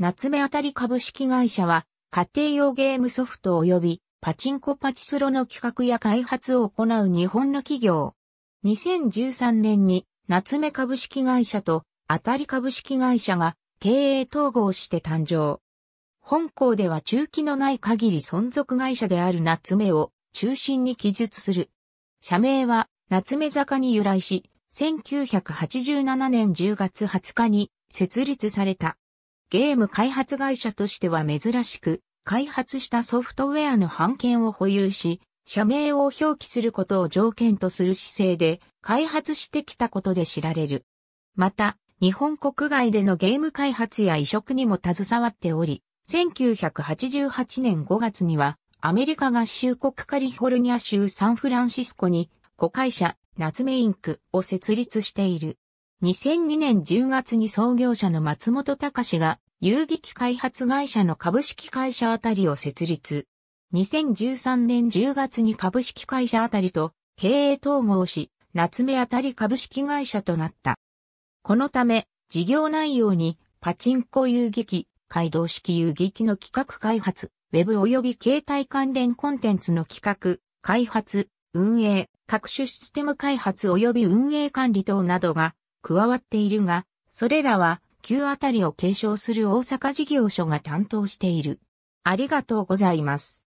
夏目あたり株式会社は、家庭用ゲームソフト及びパチンコパチスロの企画や開発を行う日本の企業。2013年に夏目株式会社とあたり株式会社が経営統合して誕生。本校では中期のない限り存続会社である夏目を中心に記述する。社名は夏目坂に由来し、1987年10月20日に設立された。ゲーム開発会社としては珍しく、開発したソフトウェアの版権を保有し、社名を表記することを条件とする姿勢で開発してきたことで知られる。また、日本国外でのゲーム開発や移植にも携わっており、1988年5月にはアメリカ合衆国カリフォルニア州サンフランシスコに子会社ナツメインクを設立している。2002年10月に創業者の松本隆が遊戯機開発会社の株式会社あたりを設立。2013年10月に株式会社あたりと経営統合し、夏目あたり株式会社となった。このため、事業内容にパチンコ遊戯機、街道式遊戯機の企画開発、ウェブ及び携帯関連コンテンツの企画、開発、運営、各種システム開発及び運営管理等などが加わっているが、それらは旧あたりを継承する大阪事業所が担当している。ありがとうございます。